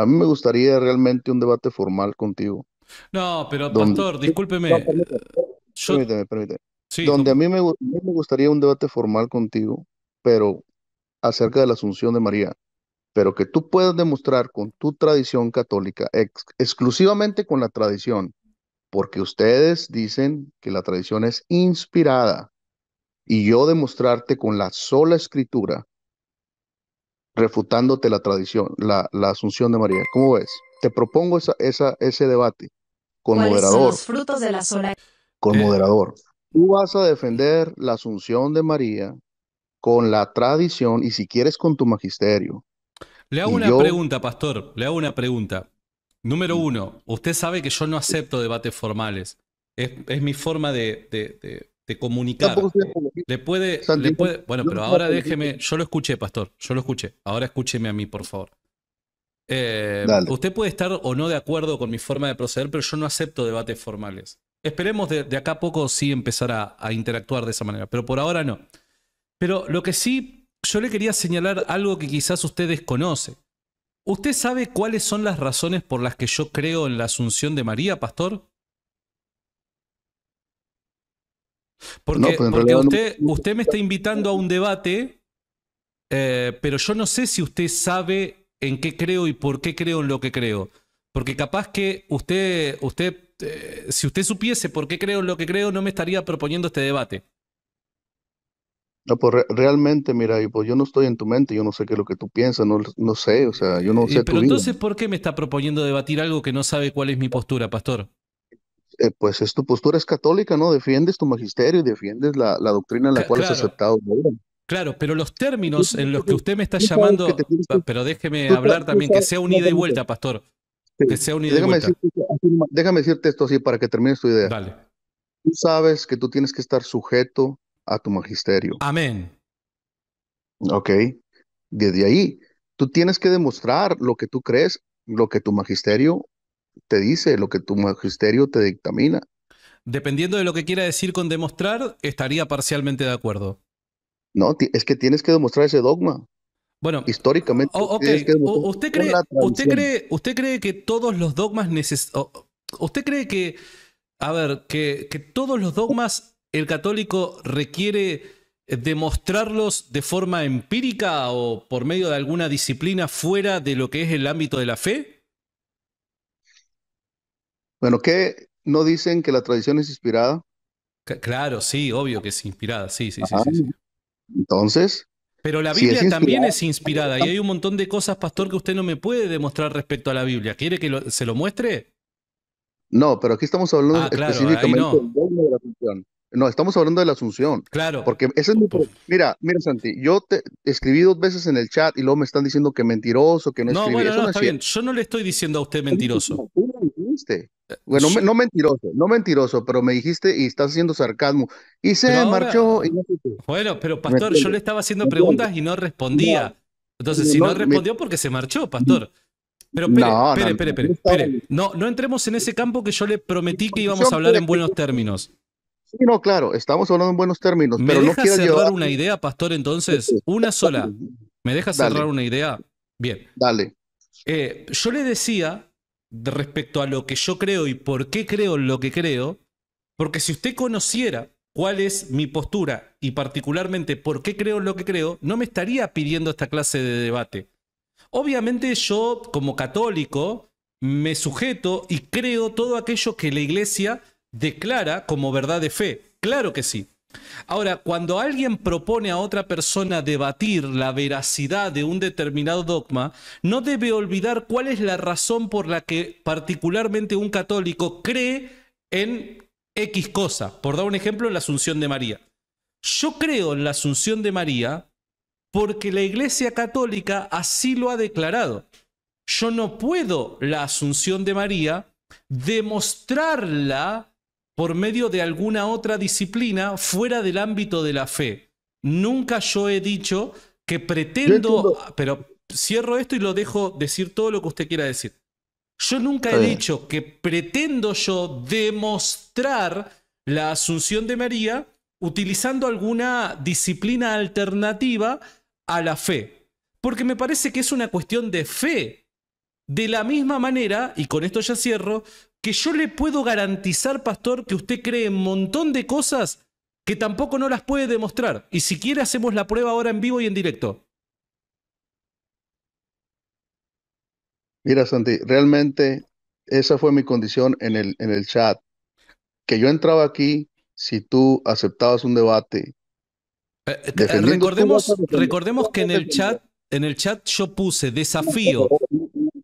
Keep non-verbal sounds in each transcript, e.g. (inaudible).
A mí me gustaría realmente un debate formal contigo. No, pero doctor, Pastor, discúlpeme. permíteme, permíteme, donde a, mí me, gustaría un debate formal contigo, pero acerca de la Asunción de María, pero que tú puedas demostrar con tu tradición católica, exclusivamente con la tradición, porque ustedes dicen que la tradición es inspirada, y yo demostrarte con la sola escritura refutándote la tradición, la, asunción de María. ¿Cómo ves? Te propongo esa, esa, ese debate con moderador. frutos de la Con eh. moderador. Tú vas a defender la asunción de María con la tradición y si quieres con tu magisterio. Le hago una pregunta, pastor, le hago una pregunta. Número mm. uno, usted sabe que yo no acepto debates formales. Es, mi forma de, de comunicar. Le puede, le puede, bueno, pero ahora déjeme, yo lo escuché, pastor, yo lo escuché. Ahora escúcheme a mí, por favor. Eh, usted puede estar o no de acuerdo con mi forma de proceder, pero yo no acepto debates formales. Esperemos de, acá a poco sí empezar a, a, interactuar de esa manera, pero por ahora no. Pero lo que sí, yo le quería señalar algo que quizás usted desconoce. ¿Usted sabe cuáles son las razones por las que yo creo en la asunción de María, pastor? Porque, usted, me está invitando a un debate, eh, pero yo no sé si usted sabe en qué creo y por qué creo en lo que creo. Porque capaz que usted, usted eh, si usted supiese por qué creo en lo que creo, no me estaría proponiendo este debate. No, pues realmente, mira, pues, yo no estoy en tu mente, yo no sé qué es lo que tú piensas, no, sé, o sea, yo no eh, sé. pero entonces, ¿por qué me está proponiendo debatir algo que no sabe cuál es mi postura, pastor? Eh, pues es tu postura es católica, ¿no? Defiendes tu magisterio y defiendes la, doctrina en la cual es aceptado. Claro, pero los términos en los que usted me está llamando, pero déjeme hablar también, que sea unida y vuelta, pastor. Que sea unida déjame y vuelta. Decirte, déjame decirte esto así para que termines tu idea. Dale. Tú sabes que tú tienes que estar sujeto a tu magisterio. Amén. Ok. Desde ahí, tú tienes que demostrar lo que tú crees, lo que tu magisterio te dice, lo que tu magisterio te dictamina. Dependiendo de lo que quiera decir con demostrar, estaría parcialmente de acuerdo. No, es que tienes que demostrar ese dogma. Bueno, históricamente. ¿Usted, cree, que todos los dogmas necesitan... ¿Usted cree que, a ver, que, que todos los dogmas el católico requiere demostrarlos de forma empírica o por medio de alguna disciplina fuera de lo que es el ámbito de la fe? Bueno, ¿qué no dicen que la tradición es inspirada? claro, sí, obvio que es inspirada, sí, sí, sí, ah, Entonces. Pero la Biblia también es inspirada y hay un montón de cosas, pastor, que usted no me puede demostrar respecto a la Biblia. ¿Quiere que se lo muestre? No, pero aquí estamos hablando ah, específicamente del dogma de la función. No, estamos hablando de la Asunción. Claro. Porque ese es mi. Pues, mira, mira, Santi, yo te escribí dos veces en el chat y luego me están diciendo que mentiroso, que no, escribí. no, bueno, no, está bien. Yo no le estoy diciendo a usted mentiroso. Eh, bueno, no mentiroso, no mentiroso, pero me dijiste y estás haciendo sarcasmo. Y se marchó. bueno, pero Pastor, yo le estaba haciendo preguntas y no respondía. Entonces, si no, respondió, porque se marchó, Pastor. Pero espere, espere, espere, No, no entremos en ese campo que yo le prometí que íbamos a hablar en buenos términos no, claro, estamos hablando en buenos términos. ¿Me pero deja no cerrar llevar... una idea, pastor, entonces? Una sola. ¿Me deja cerrar una idea? Bien. Dale. Eh, yo le decía, respecto a lo que yo creo y por qué creo lo que creo, porque si usted conociera cuál es mi postura y particularmente por qué creo lo que creo, no me estaría pidiendo esta clase de debate. Obviamente yo, como católico, me sujeto y creo todo aquello que la iglesia declara como verdad de fe. Claro que sí. Ahora, cuando alguien propone a otra persona debatir la veracidad de un determinado dogma, no debe olvidar cuál es la razón por la que particularmente un católico cree en X cosa. Por dar un ejemplo, la Asunción de María. Yo creo en la Asunción de María porque la Iglesia Católica así lo ha declarado. Yo no puedo la Asunción de María demostrarla por medio de alguna otra disciplina fuera del ámbito de la fe. Nunca yo he dicho que pretendo, ah, pero cierro esto y lo dejo decir todo lo que usted quiera decir. Yo nunca he dicho que pretendo yo demostrar la asunción de María utilizando alguna disciplina alternativa a la fe, porque me parece que es una cuestión de fe de la misma manera, y con esto ya cierro, que yo le puedo garantizar, pastor, que usted cree un montón de cosas que tampoco no las puede demostrar. Y si quiere hacemos la prueba ahora en vivo y en directo. Mira, Santi, realmente esa fue mi condición en el, en el chat. Que yo entraba aquí si tú aceptabas un debate. Eh, eh, recordemos, recordemos que en el chat, en el chat yo puse desafío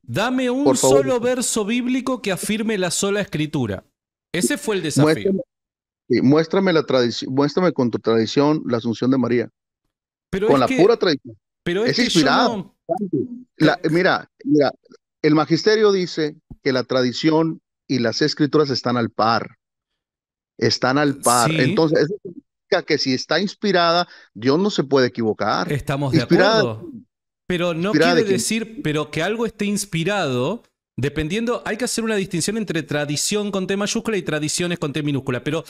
Dame un solo verso bíblico que afirme la sola escritura. Ese fue el desafío. Muéstrame, la tradición, muéstrame con tu tradición la asunción de María. Pero con la pura tradición. Pero es, inspirado. mira, el magisterio dice que la tradición y las escrituras están al par. Están al par. Entonces, eso que si está inspirada, Dios no se puede equivocar. Estamos de acuerdo. Pero no quiere decir, que... pero que algo esté inspirado, dependiendo, hay que hacer una distinción entre tradición con T mayúscula y tradiciones con T minúscula. Pero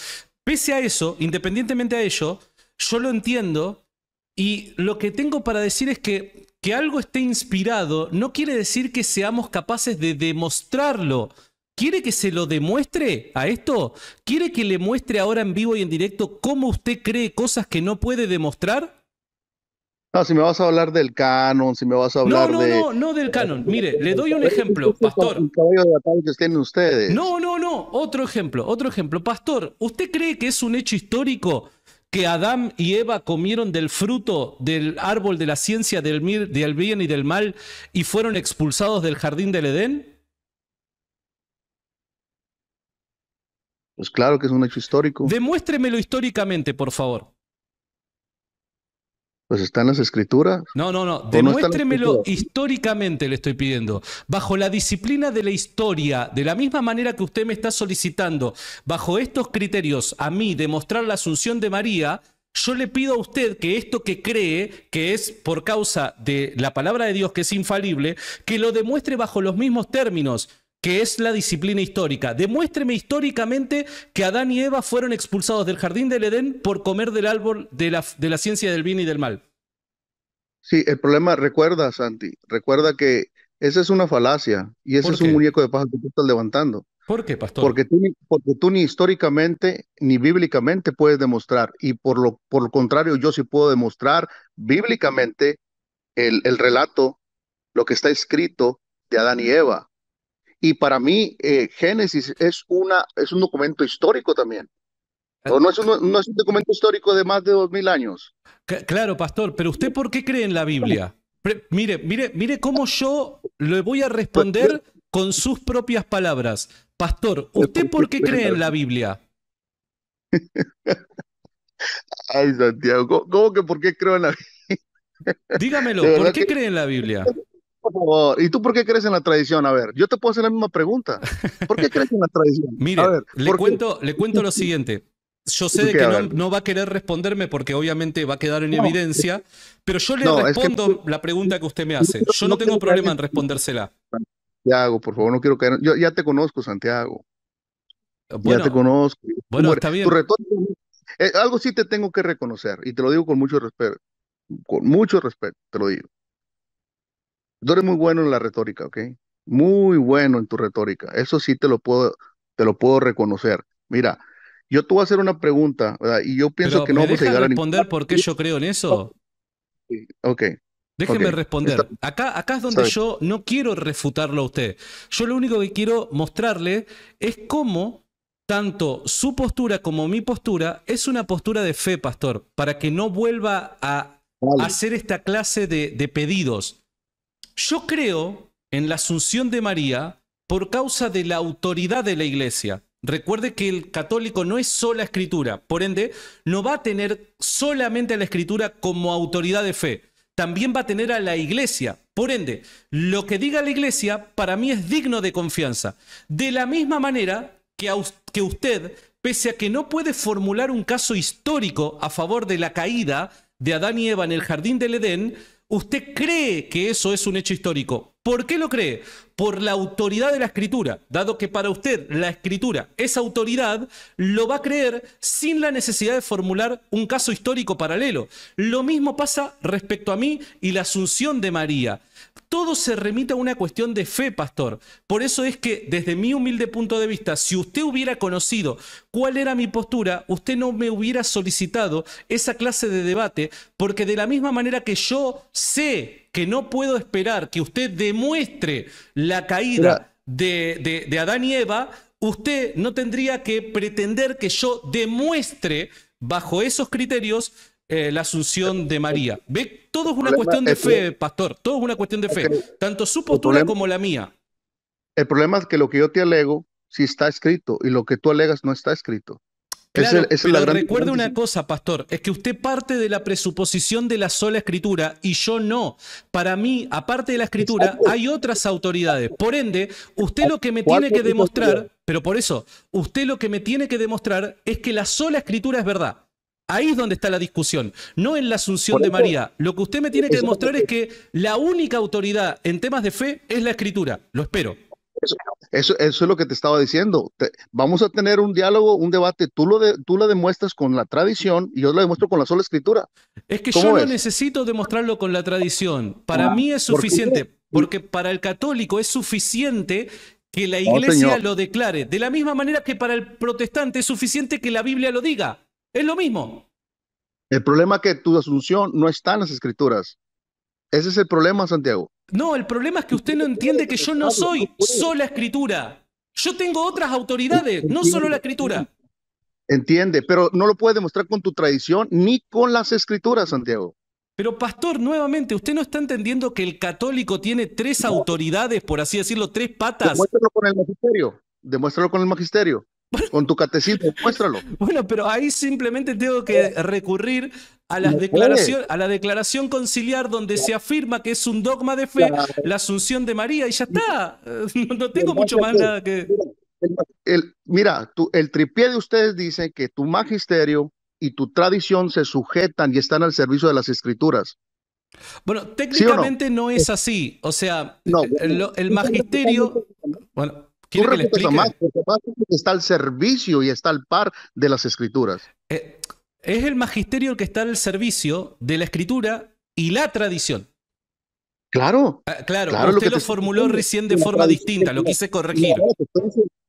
pese a eso, independientemente a ello, yo lo entiendo y lo que tengo para decir es que que algo esté inspirado no quiere decir que seamos capaces de demostrarlo. ¿Quiere que se lo demuestre a esto? ¿Quiere que le muestre ahora en vivo y en directo cómo usted cree cosas que no puede demostrar? No, si me vas a hablar del canon, si me vas a hablar no, no, de... No, no, no del canon. Mire, le doy un ejemplo, este Pastor. de tienen ustedes. No, no, no. Otro ejemplo, otro ejemplo. Pastor, ¿usted cree que es un hecho histórico que Adán y Eva comieron del fruto del árbol de la ciencia del, del bien y del mal y fueron expulsados del jardín del Edén? Pues claro que es un hecho histórico. Demuéstremelo históricamente, por favor. Pues está en las escrituras. No, no, no. Demuéstremelo históricamente, le estoy pidiendo. Bajo la disciplina de la historia, de la misma manera que usted me está solicitando, bajo estos criterios, a mí demostrar la asunción de María, yo le pido a usted que esto que cree, que es por causa de la palabra de Dios, que es infalible, que lo demuestre bajo los mismos términos que es la disciplina histórica. Demuéstreme históricamente que Adán y Eva fueron expulsados del jardín del Edén por comer del árbol de la, ciencia del bien y del mal. Sí, el problema, recuerda, Santi, recuerda que esa es una falacia y ese es un muñeco de paja que tú estás levantando. ¿Por qué, pastor? Porque tú, ni históricamente ni bíblicamente puedes demostrar y por lo, contrario yo sí puedo demostrar bíblicamente el relato, lo que está escrito de Adán y Eva. Y para mí, eh, Génesis es, una, es un documento histórico también. ¿O no es, un, documento histórico de más de dos mil años? claro, pastor, pero ¿usted por qué cree en la Biblia? mire, mire, mire cómo yo le voy a responder con sus propias palabras. Pastor, ¿usted por qué cree en la Biblia? (laughs) Ay, Santiago, ¿cómo, que por qué creo en la Biblia? Dígamelo, ¿por qué cree en la Biblia? ¿Y tú por qué crees en la tradición? A ver, yo te puedo hacer la misma pregunta. ¿Por qué crees en la tradición? (laughs) Mire, le, cuento, le cuento lo siguiente. Yo sé de que no, va a querer responderme porque obviamente va a quedar en evidencia, pero yo le respondo la pregunta que usted me hace. Yo no, tengo problema en respondérsela. Santiago, por favor, no quiero caer. Yo ya te conozco, Santiago. Eh, ya te conozco. Bueno, está bien. Eh, algo sí te tengo que reconocer y te lo digo con mucho respeto. Con mucho respeto, te lo digo. Tú eres muy bueno en la retórica, ¿ok? Muy bueno en tu retórica. Eso sí te lo puedo, te lo puedo reconocer. Mira, yo te voy a hacer una pregunta, Y yo pienso que no vamos a llegar a responder por qué yo creo en (laughs) eso? Sí, ok. Déjeme responder. Acá, acá es donde yo no quiero refutarlo a usted. Yo lo único que quiero mostrarle es cómo tanto su postura como mi postura es una postura de fe, pastor, para que no vuelva a hacer esta clase de, de pedidos yo creo en la asunción de María por causa de la autoridad de la iglesia. Recuerde que el católico no es sola escritura, por ende, no va a tener solamente a la escritura como autoridad de fe, también va a tener a la iglesia. Por ende, lo que diga la iglesia para mí es digno de confianza. De la misma manera que, que usted, pese a que no puede formular un caso histórico a favor de la caída de Adán y Eva en el jardín del Edén, usted cree que eso es un hecho histórico. ¿Por qué lo cree? Por la autoridad de la escritura, dado que para usted la escritura es autoridad, lo va a creer sin la necesidad de formular un caso histórico paralelo. Lo mismo pasa respecto a mí y la asunción de María todo se remite a una cuestión de fe, pastor. Por eso es que, desde mi humilde punto de vista, si usted hubiera conocido cuál era mi postura, usted no me hubiera solicitado esa clase de debate, porque de la misma manera que yo sé que no puedo esperar que usted demuestre la caída de, Adán y Eva, usted no tendría que pretender que yo demuestre bajo esos criterios eh, la asunción de María. ¿Ve? Todo es una cuestión de fe, pastor, todo es una cuestión de fe, tanto su postura como la mía. El problema es que lo que yo te alego sí está escrito y lo que tú alegas no está escrito. Claro, es pero recuerde una cosa, pastor, es que usted parte de la presuposición de la sola escritura y yo no. Para mí, aparte de la escritura, hay otras autoridades. Por ende, usted lo que me tiene que demostrar, pero por eso, usted lo que me tiene que demostrar es que la sola escritura es verdad. Ahí es donde está la discusión, no en la Asunción de María. Lo que usted me tiene que demostrar es que la única autoridad en temas de fe es la Escritura. Lo espero. Eso, es lo que te estaba diciendo. vamos a tener un diálogo, un debate. Tú lo, tú lo demuestras con la tradición y yo lo demuestro con la sola escritura. Es que yo no necesito demostrarlo con la tradición. Para ah, mí es suficiente, porque para el católico es suficiente que la iglesia lo declare. De la misma manera que para el protestante es suficiente que la Biblia lo diga. Es lo mismo. El problema es que tu asunción no está en las escrituras. Ese es el problema, Santiago. No, el problema es que usted no entiende que yo no soy sola escritura. Yo tengo otras autoridades, no solo la escritura. Entiende, pero no lo puede demostrar con tu tradición ni con las escrituras, Santiago. Pero pastor, nuevamente, usted no está entendiendo que el católico tiene tres autoridades, por así decirlo, tres patas. Demuéstralo con el magisterio. Demuéstralo con el magisterio. (laughs) Con tu catecismo, muéstralo. Bueno, pero ahí simplemente tengo que recurrir a, las a la declaración conciliar donde se afirma que es un dogma de fe la asunción de María y ya está. (laughs) No, tengo mucho más nada que... El, mira, el tripié de ustedes dice que tu magisterio y tu tradición se sujetan y están al servicio de las escrituras. Bueno, técnicamente no? es así. O sea, el, el magisterio... Bueno, que le explique? Más, porque está al servicio y está al par de las escrituras. Eh, es el magisterio el que está al servicio de la escritura y la tradición. Claro. Ah, claro, usted lo, formuló recién de forma distinta, lo quise corregir.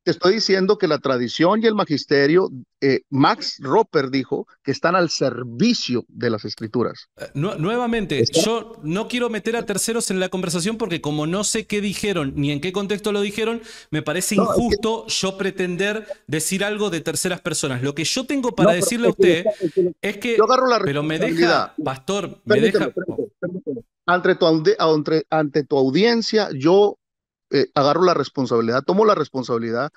Te estoy diciendo que la tradición y el magisterio, eh, Max Roper dijo que están al servicio de las escrituras. Eh, nuevamente, yo no quiero meter a terceros en la conversación porque como no sé qué dijeron ni en qué contexto lo dijeron, me parece injusto yo pretender decir algo de terceras personas. Lo que yo tengo para decirle a usted es que, Yo agarro la pero me deja, pastor, me deja... ante tu audiencia, yo eh, agarro la responsabilidad, tomo la responsabilidad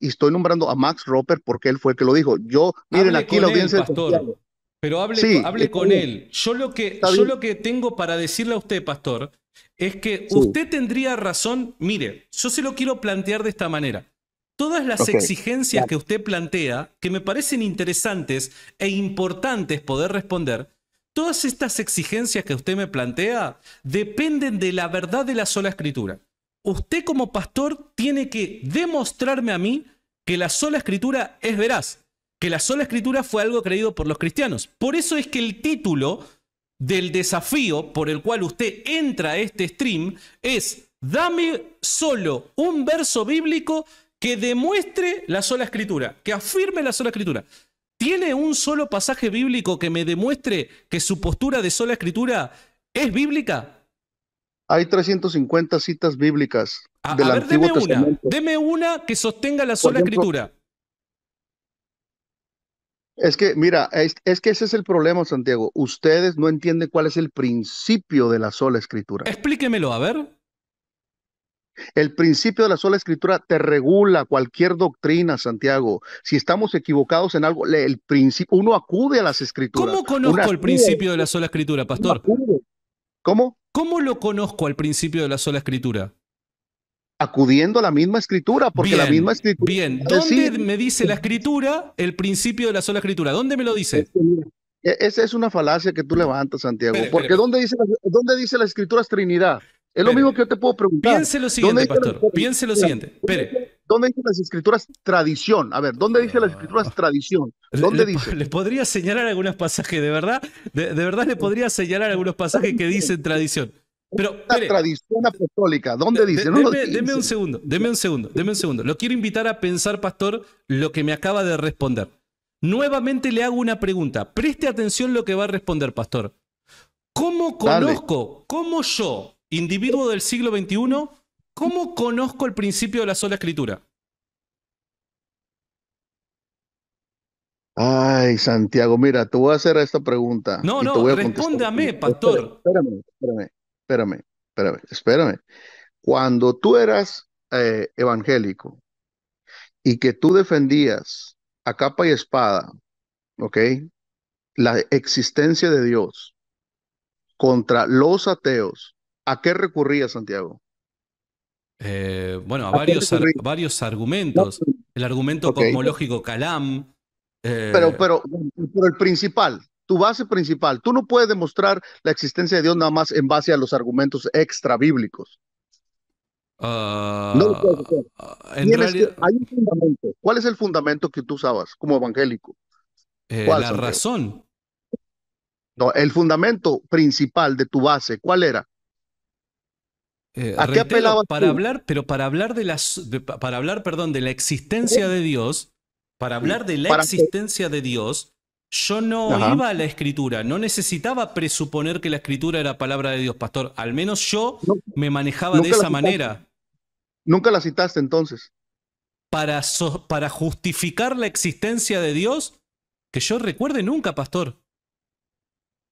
y estoy nombrando a Max Roper porque él fue el que lo dijo. Yo, miren, aquí la pero hable, con él. Yo lo, que, yo lo que tengo para decirle a usted, Pastor, es que usted tendría razón. Mire, yo se lo quiero plantear de esta manera. Todas las exigencias que usted plantea, que me parecen interesantes e importantes poder responder, todas estas exigencias que usted me plantea dependen de la verdad de la sola escritura usted como pastor tiene que demostrarme a mí que la sola escritura es veraz, que la sola escritura fue algo creído por los cristianos. Por eso es que el título del desafío por el cual usted entra a este stream es, dame solo un verso bíblico que demuestre la sola escritura, que afirme la sola escritura. ¿Tiene un solo pasaje bíblico que me demuestre que su postura de sola escritura es bíblica? hay 350 citas bíblicas a, del ver, deme Una, deme una que sostenga la sola escritura. Es que, mira, es, que ese es el problema, Santiago. Ustedes no entienden cuál es el principio de la sola escritura. Explíquemelo, a ver. El principio de la sola escritura te regula cualquier doctrina, Santiago. Si estamos equivocados en algo, el principio, uno acude a las escrituras. ¿Cómo conozco el principio de la sola escritura, pastor? ¿Cómo? ¿Cómo lo conozco al principio de la sola escritura? Acudiendo a la misma escritura, porque la misma escritura. Bien, ¿dónde me dice la escritura el principio de la sola escritura? ¿Dónde me lo dice? E-, esa es una falacia que tú levantas, Santiago. porque ¿dónde, dice, ¿dónde dice la escritura Trinidad? Es lo mismo que yo te puedo preguntar. Piense lo siguiente, pastor. Piense lo siguiente. Espere. ¿Dónde dice las escrituras tradición? A ver, ¿dónde dice las escrituras tradición? ¿Dónde dice? Les podría señalar algunos pasajes, de verdad, de, verdad les podría señalar algunos pasajes que dicen tradición. Pero, la tradición apostólica, ¿dónde dice? deme, un segundo, deme un segundo, deme un segundo. Lo quiero invitar a pensar, pastor, lo que me acaba de responder. Nuevamente le hago una pregunta. Preste atención lo que va a responder, pastor. ¿Cómo conozco, cómo yo, individuo del siglo XXI, ¿Cómo conozco el principio de la sola escritura? Ay, Santiago, mira, tú voy a hacer esta pregunta. No, no, a respóndame, pastor. Espérame, espérame, espérame, espérame, Cuando tú eras eh, evangélico y que tú defendías a capa y espada, ¿ok? La existencia de Dios contra los ateos, ¿a qué recurría Santiago? Eh, bueno, a varios, varios argumentos. El argumento cosmológico Calam. Eh, pero, pero, el principal, tu base principal, tú no puedes demostrar la existencia de Dios nada más en base a los argumentos extra bíblicos. Ah, no hay un fundamento. ¿Cuál es el fundamento que tú usabas como evangélico? Eh, la razón. No, el fundamento principal de tu base, ¿cuál era? Eh, ¿A para hablar, pero para hablar de la, para hablar, perdón, de la existencia de Dios, para hablar de la existencia de Dios, yo no iba a la escritura, no necesitaba presuponer que la escritura era palabra de Dios, pastor. Al menos yo me manejaba de esa manera. Nunca la citaste entonces. Para, para justificar la existencia de Dios, que yo recuerde nunca, pastor.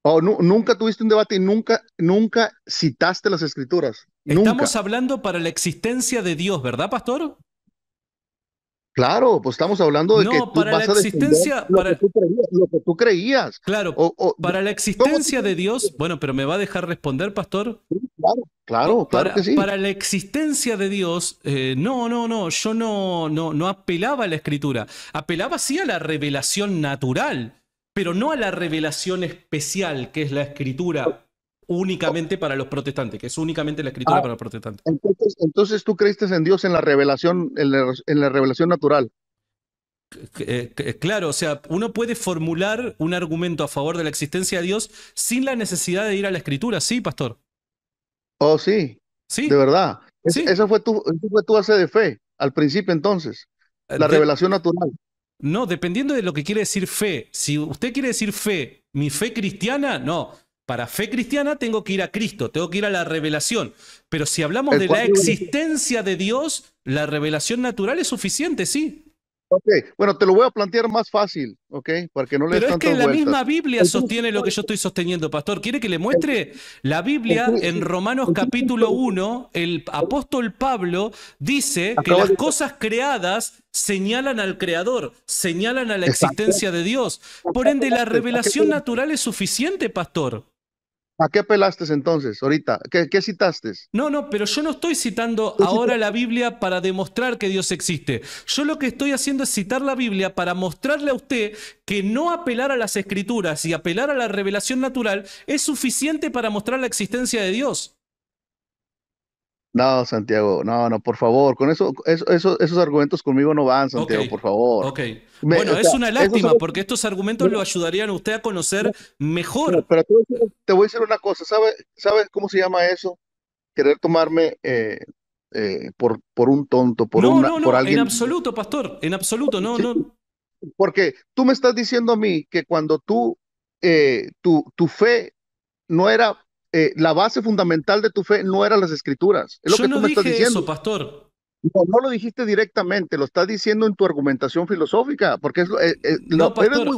Oh, nunca tuviste un debate y nunca, nunca citaste las escrituras. Estamos hablando para la existencia de Dios, ¿verdad, pastor? Claro, pues estamos hablando de que tú para la existencia, para... lo, que tú creías, lo que tú creías. Claro, para la existencia de Dios, bueno, pero me va a dejar responder, pastor. claro, claro, claro para, que sí. Para la existencia de Dios, eh, no, no, no, yo no, no, no apelaba a la escritura, apelaba sí a la revelación natural, pero no a la revelación especial que es la escritura únicamente para los protestantes, que es únicamente la escritura ah, para los protestantes. Entonces, tú creíste en Dios en la revelación, en la, revelación natural. Eh, eh, claro, o sea, uno puede formular un argumento a favor de la existencia de Dios sin la necesidad de ir a la escritura, sí, pastor. Oh, sí. Sí. De verdad. Eso Esa fue tu, tu base de fe al principio entonces, eh, la revelación natural. No, dependiendo de lo que quiere decir fe. Si usted quiere decir fe, mi fe cristiana, no. Para fe cristiana tengo que ir a Cristo, tengo que ir a la revelación. Pero si hablamos de la existencia de Dios, la revelación natural es suficiente, sí. Ok, bueno, te lo voy a plantear más fácil, ¿ok? porque no le Pero es que la misma Biblia sostiene lo que yo estoy sosteniendo, pastor. ¿Quiere que le muestre? La Biblia en Romanos capítulo 1, el apóstol Pablo dice que las cosas creadas señalan al creador, señalan a la existencia de Dios. Por ende, la revelación natural es suficiente, pastor. ¿A qué apelaste entonces ahorita? ¿Qué, ¿Qué, citaste? No, no, pero yo no estoy citando pues ahora la Biblia para demostrar que Dios existe. Yo lo que estoy haciendo es citar la Biblia para mostrarle a usted que no apelar a las escrituras y apelar a la revelación natural es suficiente para mostrar la existencia de Dios. No, Santiago, no, no, por favor, con eso, esos argumentos conmigo no van, Santiago, por favor. Ok. bueno, es una lástima, porque estos argumentos lo ayudarían a usted a conocer mejor. Pero, te voy a decir una cosa, ¿sabes sabe cómo se llama eso? Querer tomarme eh, eh, por, por un tonto, por, no, no, no, En absoluto, pastor, en absoluto, no, no. Porque tú me estás diciendo a mí que cuando tú, eh, tu, tu fe no era eh, la base fundamental de tu fe no eran las escrituras. Es lo que tú no me dije estás diciendo. eso, pastor. No, lo dijiste directamente, lo estás diciendo en tu argumentación filosófica, porque es, eh, eh,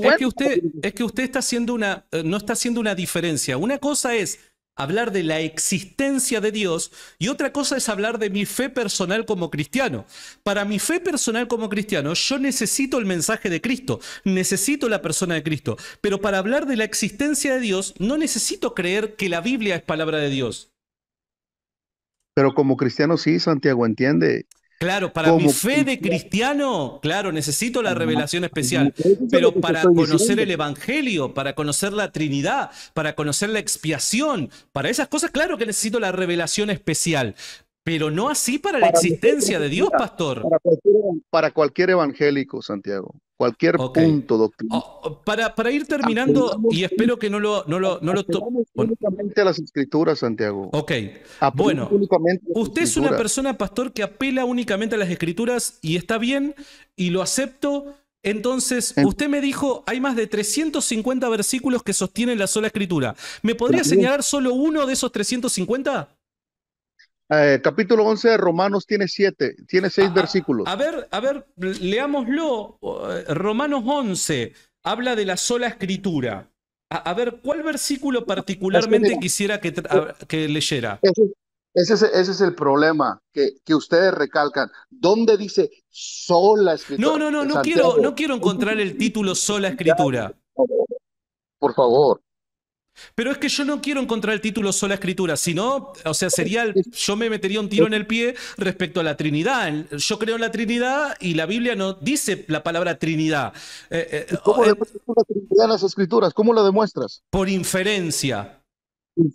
Es que usted, es que usted está haciendo una, no está haciendo una diferencia. Una cosa es hablar de la existencia de Dios y otra cosa es hablar de mi fe personal como cristiano. Para mi fe personal como cristiano, yo necesito el mensaje de Cristo, necesito la persona de Cristo, pero para hablar de la existencia de Dios, no necesito creer que la Biblia es palabra de Dios. Pero como cristiano sí, Santiago, entiende Claro, para mi fe de cristiano, claro, necesito la revelación especial, pero para conocer el Evangelio, para conocer la Trinidad, para conocer la expiación, para esas cosas, claro que necesito la revelación especial, pero no así para la existencia de Dios, pastor. Para cualquier evangélico, Santiago cualquier punto, doctor. Oh, oh, para, para, ir terminando, y espero que no lo... No lo, no únicamente a las escrituras, Santiago. Ok. bueno, usted es una persona, pastor, que apela únicamente a las escrituras y está bien, y lo acepto. Entonces, usted me dijo, hay más de 350 versículos que sostienen la sola escritura. ¿Me podría señalar solo uno de esos 350? Eh, capítulo 11 de Romanos tiene siete, tiene seis versículos. A ver, a ver, leámoslo. Eh, Romanos 11 habla de la sola escritura. A, ver, ¿cuál versículo particularmente quisiera que, eh, que leyera? Ese, es, el problema que, que, ustedes recalcan. ¿Dónde dice sola escritura? No, no, no, no quiero, no quiero encontrar el título sola escritura. Por favor. Pero es que yo no quiero encontrar el título sola escritura, sino, o sea, sería, yo me metería un tiro en el pie respecto a la Trinidad. Yo creo en la Trinidad y la Biblia no dice la palabra Trinidad. Eh, eh, ¿Cómo eh, demuestras la Trinidad en las escrituras? ¿Cómo lo demuestras? Por inferencia.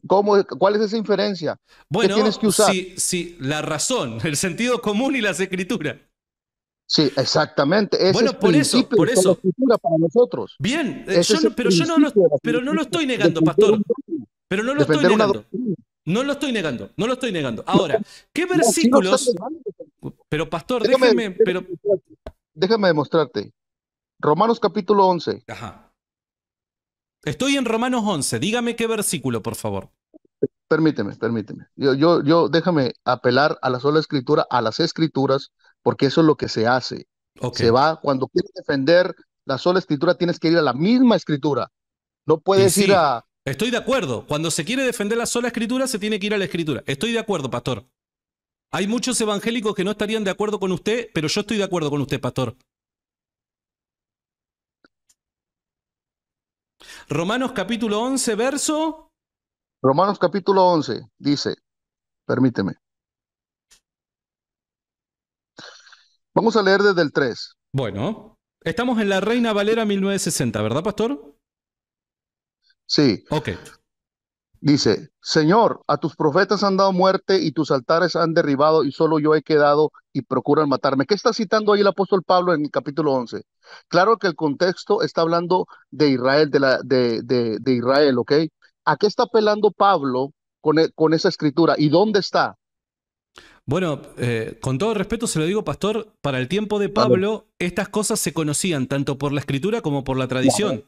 ¿Cómo, ¿Cuál es esa inferencia? Bueno, ¿Qué tienes que usar? sí, la razón, el sentido común y las escrituras. Sí, exactamente. bueno, por eso, por eso. para nosotros. Bien, eh, pero yo no lo, pero no lo estoy negando, pastor. Pero no lo estoy negando. No lo estoy negando, no lo estoy negando. Ahora, ¿qué versículos? Pues. Pero pastor, déjame, pero... déjame demostrarte. Romanos capítulo 11. Ajá. Estoy en Romanos 11. Dígame qué versículo, por favor. Permíteme, permíteme. Yo, yo, yo déjame apelar a la sola escritura, a las escrituras, porque eso es lo que se hace. Se va, cuando quieres defender la sola escritura, tienes que ir a la misma escritura. No puedes ir a... Estoy de acuerdo. Cuando se quiere defender la sola escritura, se tiene que ir a la escritura. Estoy de acuerdo, pastor. Hay muchos evangélicos que no estarían de acuerdo con usted, pero yo estoy de acuerdo con usted, pastor. Romanos capítulo 11, verso. Romanos capítulo 11 dice, permíteme. Vamos a leer desde el 3. Bueno, estamos en la Reina Valera 1960, ¿verdad, pastor? Sí. Ok. Dice, Señor, a tus profetas han dado muerte y tus altares han derribado y solo yo he quedado y procuran matarme. ¿Qué está citando ahí el apóstol Pablo en el capítulo 11? Claro que el contexto está hablando de Israel, de, la, de, de, Israel, ¿ok? ¿A qué está apelando Pablo con, con esa escritura? ¿Y dónde está? Bueno, eh, con todo respeto se lo digo, pastor, para el tiempo de Pablo, estas cosas se conocían tanto por la escritura como por la tradición.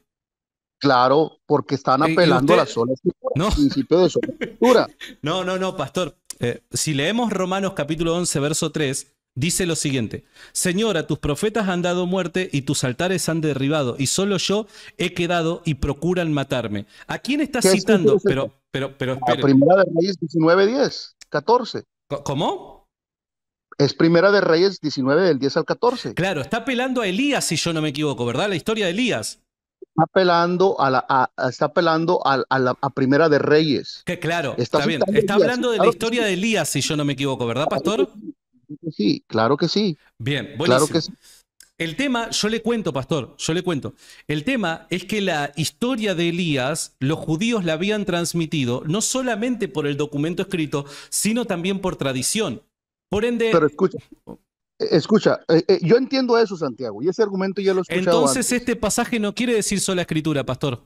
Claro, porque están eh, apelando a la sola no. de (laughs) No, no, no, pastor. Eh, si leemos Romanos capítulo 11, verso 3, dice lo siguiente: Señora, tus profetas han dado muerte y tus altares han derribado, y solo yo he quedado y procuran matarme. ¿A quién estás citando? pero, pero, pero, La primera de Reyes 19, 10, 14. ¿Cómo? Es Primera de Reyes 19 del 10 al 14. Claro, está apelando a Elías, si yo no me equivoco, ¿verdad? La historia de Elías. Está apelando a la, Primera de Reyes. Que claro, está, bien. Está hablando de la historia de Elías, si yo no me equivoco, ¿verdad, pastor? Sí, claro que sí. Bien, buenísimo. Claro que sí. El tema, yo le cuento, pastor, yo le cuento. El tema es que la historia de Elías, los judíos la habían transmitido no solamente por el documento escrito, sino también por tradición. Por ende. Pero escucha, eh, escucha, eh, eh, yo entiendo eso, Santiago, y ese argumento ya lo he Entonces, este pasaje no quiere decir sola escritura, pastor.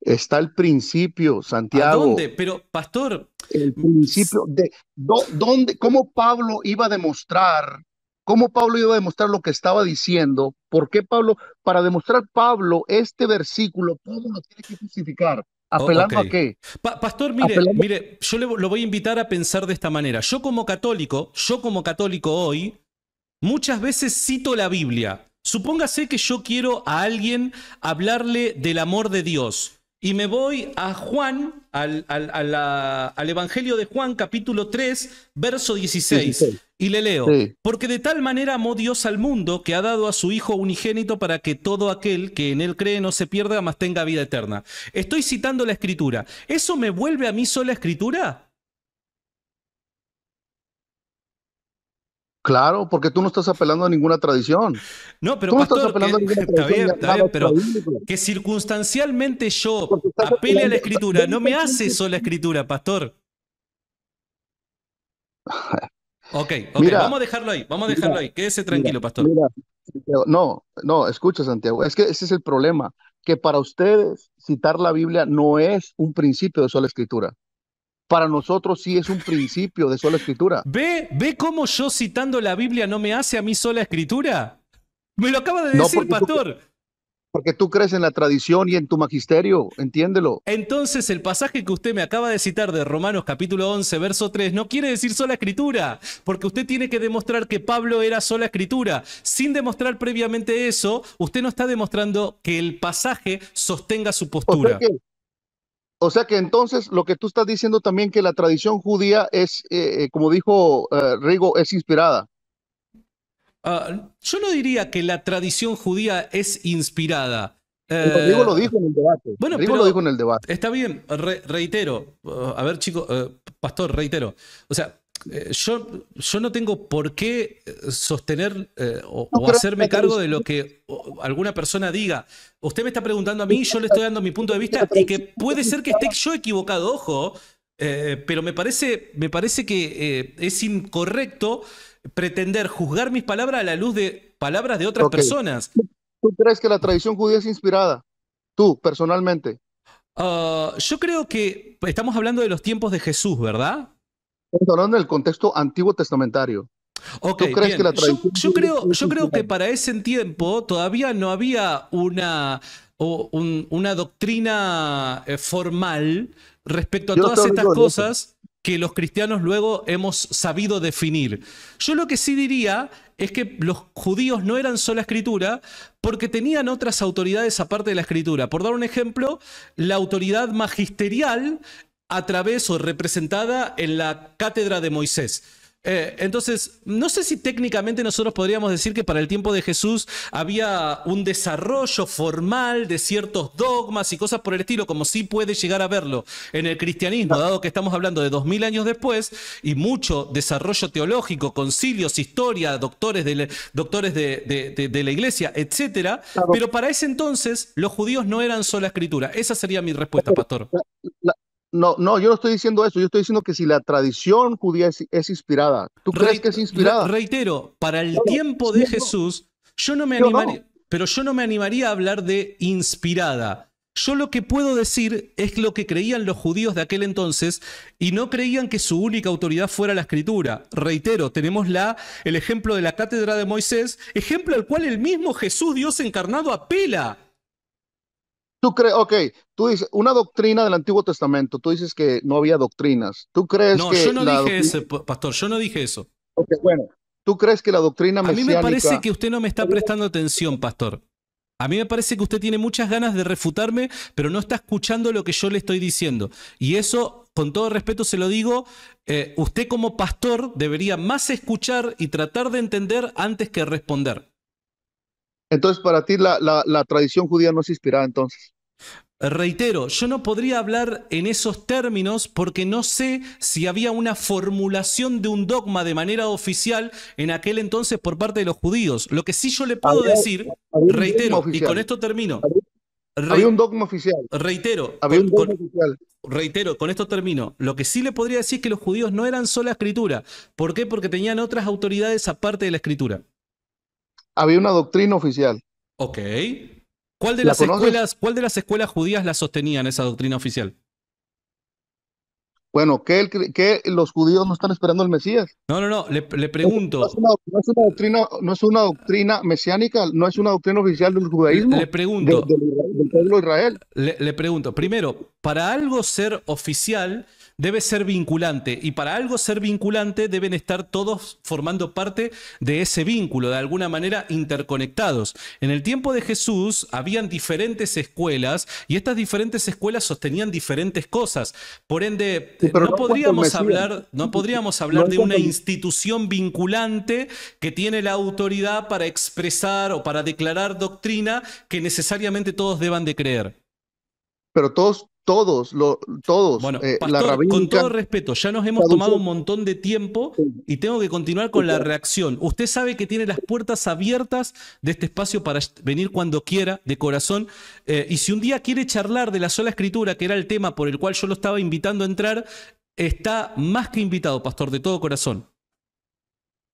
Está el principio, Santiago. ¿A dónde? Pero, pastor. El principio de. ¿Dónde? ¿Cómo Pablo iba a demostrar cómo Pablo iba a demostrar lo que estaba diciendo, por qué Pablo, para demostrar Pablo este versículo, Pablo lo tiene que justificar. Oh, ¿Apelando a qué? Pastor, mire, mire, yo lo voy a invitar a pensar de esta manera. Yo como católico, yo como católico hoy, muchas veces cito la Biblia. Supóngase que yo quiero a alguien hablarle del amor de Dios. Y me voy a Juan, al, Evangelio de Juan, capítulo 3, verso 16. Y le leo, porque de tal manera amó Dios al mundo que ha dado a su Hijo unigénito para que todo aquel que en Él cree no se pierda, mas tenga vida eterna. Estoy citando la escritura. ¿Eso me vuelve a mí sola escritura? Claro, porque tú no estás apelando a ninguna tradición. No, pero pastor, que, pero que circunstancialmente yo apele a la escritura, no me hace sola escritura, pastor. (laughs) Ok, ok, vamos a dejarlo ahí, vamos a dejarlo ahí, quédese tranquilo, pastor. no, no, escucha, Santiago, es que ese es el problema, que para ustedes citar la Biblia no es un principio de sola escritura para nosotros sí es un principio de sola escritura. ¿Ve? ¿Ve cómo yo citando la Biblia no me hace a mí sola escritura? Me lo acaba de decir, pastor. porque tú crees en la tradición y en tu magisterio, entiéndelo. Entonces, el pasaje que usted me acaba de citar de Romanos capítulo 11, verso 3, no quiere decir sola escritura, porque usted tiene que demostrar que Pablo era sola escritura. Sin demostrar previamente eso, usted no está demostrando que el pasaje sostenga su postura. O sea que entonces lo que tú estás diciendo también que la tradición judía es, eh, eh, como dijo eh, Rigo, es inspirada. Ah, yo no diría que la tradición judía es inspirada. Rigo lo dijo en el debate. Bueno, lo en el debate. Está bien, reitero. a ver, chicos, pastor, reitero. O sea, eh, yo, yo no tengo por qué eh, sostener eh, o, hacerme cargo de lo que alguna persona diga. Usted me está preguntando a mí, yo le estoy dando mi punto de vista y que puede ser que esté yo equivocado, ojo, pero me parece, me parece que es incorrecto pretender juzgar mis palabras a la luz de palabras de otras personas. ¿Tú crees que la tradición judía es inspirada? Tú, personalmente. Ah, yo creo que estamos hablando de los tiempos de Jesús, ¿verdad? hablando del contexto antiguo testamentario. ¿Tú crees que yo, creo, que para ese tiempo todavía no había una, o una doctrina eh, formal respecto a todas estas cosas que los cristianos luego hemos sabido definir. Yo lo que sí diría es que los judíos no eran sola escritura porque tenían otras autoridades aparte de la escritura. Por dar un ejemplo, la autoridad magisterial a través o representada en la cátedra de Moisés. Eh, entonces, no sé si técnicamente nosotros podríamos decir que para el tiempo de Jesús había un desarrollo formal de ciertos dogmas y cosas por el estilo, como sí puede llegar a verlo en el cristianismo, dado que estamos hablando de dos mil años después y mucho desarrollo teológico, concilios, historia, doctores de, la iglesia, etc. Pero para ese entonces los judíos no eran sola escritura. Esa sería mi respuesta, pastor. No, no, yo no estoy diciendo eso, yo estoy diciendo que si la tradición judía es, inspirada, ¿tú crees que es inspirada? reitero, para el tiempo de Jesús, yo no me animaría, pero yo no me animaría a hablar de inspirada. Yo lo que puedo decir es lo que creían los judíos de aquel entonces y no creían que su única autoridad fuera la escritura. Reitero, tenemos la, el ejemplo de la cátedra de Moisés, ejemplo al cual el mismo Jesús, Dios encarnado, apela. Tú crees, ok, tú dices, una doctrina del Antiguo Testamento, tú dices que no había doctrinas. ¿Tú crees no, que.? yo no dije eso, pastor, yo no dije eso. Ok, bueno, ¿tú crees que la doctrina mesiánica. A mí me parece que usted no me está prestando atención, pastor. A mí me parece que usted tiene muchas ganas de refutarme, pero no está escuchando lo que yo le estoy diciendo. Y eso, con todo respeto, se lo digo, eh, usted como pastor debería más escuchar y tratar de entender antes que responder. Entonces, para ti la, la tradición judía no es inspirada, entonces. Reitero, yo no podría hablar en esos términos porque no sé si había una formulación de un dogma de manera oficial en aquel entonces por parte de los judíos. Lo que sí yo le puedo decir, reitero, y con esto termino. había un dogma oficial. Reitero. Reitero, con esto termino. Lo que sí le podría decir es que los judíos no eran sola escritura. ¿Por qué? Porque tenían otras autoridades aparte de la escritura. Había una doctrina oficial. Ok. ¿Cuál de, las escuelas, judías la sostenían esa doctrina oficial? Bueno, ¿qué, que los judíos no están esperando al Mesías? No, no, no, le, pregunto. No es, una, doctrina, mesiánica, no es una doctrina oficial del judaísmo. Le pregunto. Israel. le pregunto, primero, para algo ser oficial debe ser vinculante y para algo ser vinculante deben estar todos formando parte de ese vínculo, de alguna manera interconectados. En el tiempo de Jesús habían diferentes escuelas y estas diferentes escuelas sostenían diferentes cosas. Por ende, eh, no, podríamos hablar, no hablar de una institución vinculante que tiene la autoridad para expresar o para declarar doctrina que necesariamente todos deban de creer. Pero todos todos, todos. Bueno, eh, la con todo respeto, ya nos hemos tomado un montón de tiempo y tengo que continuar con la reacción. Usted sabe que tiene las puertas abiertas de este espacio para venir cuando quiera, de corazón. Eh, y si un día quiere charlar de la sola escritura, que era el tema por el cual yo lo estaba invitando a entrar, está más que invitado, Pastor, de todo corazón.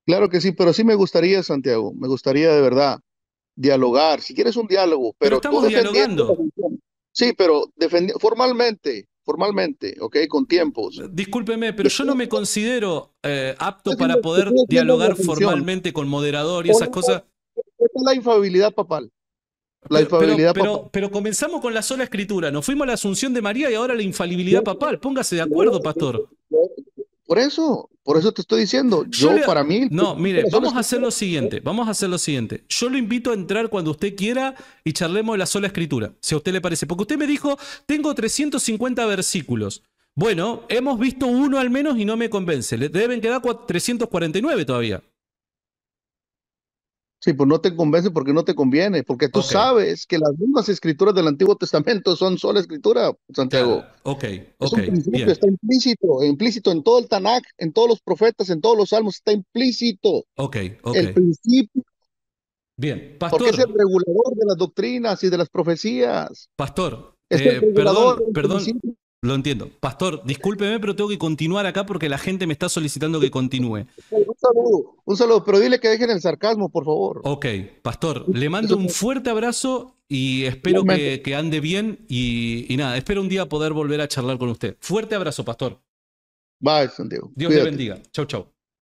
Claro que sí, pero sí me gustaría, Santiago, me gustaría de verdad dialogar. Si quieres un diálogo, pero, pero estamos dialogando. Sí, pero formalmente, formalmente, ¿ok? Con tiempos. Eh, discúlpeme, pero yo no me considero eh, apto para poder dialogar formalmente con moderador y esas cosas. Esa es la infabilidad papal. La infalibilidad papal. pero, comenzamos con la sola escritura, nos fuimos a la asunción de María y ahora la infalibilidad papal. Póngase de acuerdo, pastor. Por eso, por eso te estoy diciendo, yo, para mí... No, pues, mire, vamos a hacer lo siguiente, vamos a hacer lo siguiente. Yo lo invito a entrar cuando usted quiera y charlemos de la sola escritura, si a usted le parece. Porque usted me dijo, tengo 350 versículos. Bueno, hemos visto uno al menos y no me convence. Le deben quedar 349 todavía. Sí, pues no te convence porque no te conviene, porque tú sabes que las mismas escrituras del Antiguo Testamento son sola escritura, Santiago. Okay. Ok, ok. Es un principio, está implícito, implícito en todo el Tanakh, en todos los profetas, en todos los salmos, está implícito. Ok, ok. El principio. Bien, pastor. Porque es el regulador de las doctrinas y de las profecías. Pastor, eh, perdón, perdón, lo entiendo. Pastor, discúlpeme, pero tengo que continuar acá porque la gente me está solicitando que continúe. Un saludo, un saludo, pero dile que dejen el sarcasmo, por favor. Ok, Pastor, le mando un fuerte abrazo y espero que, ande bien y, nada, espero un día poder volver a charlar con usted. Fuerte abrazo, Pastor. Bye, Santiago. Dios le bendiga. Chau, chau.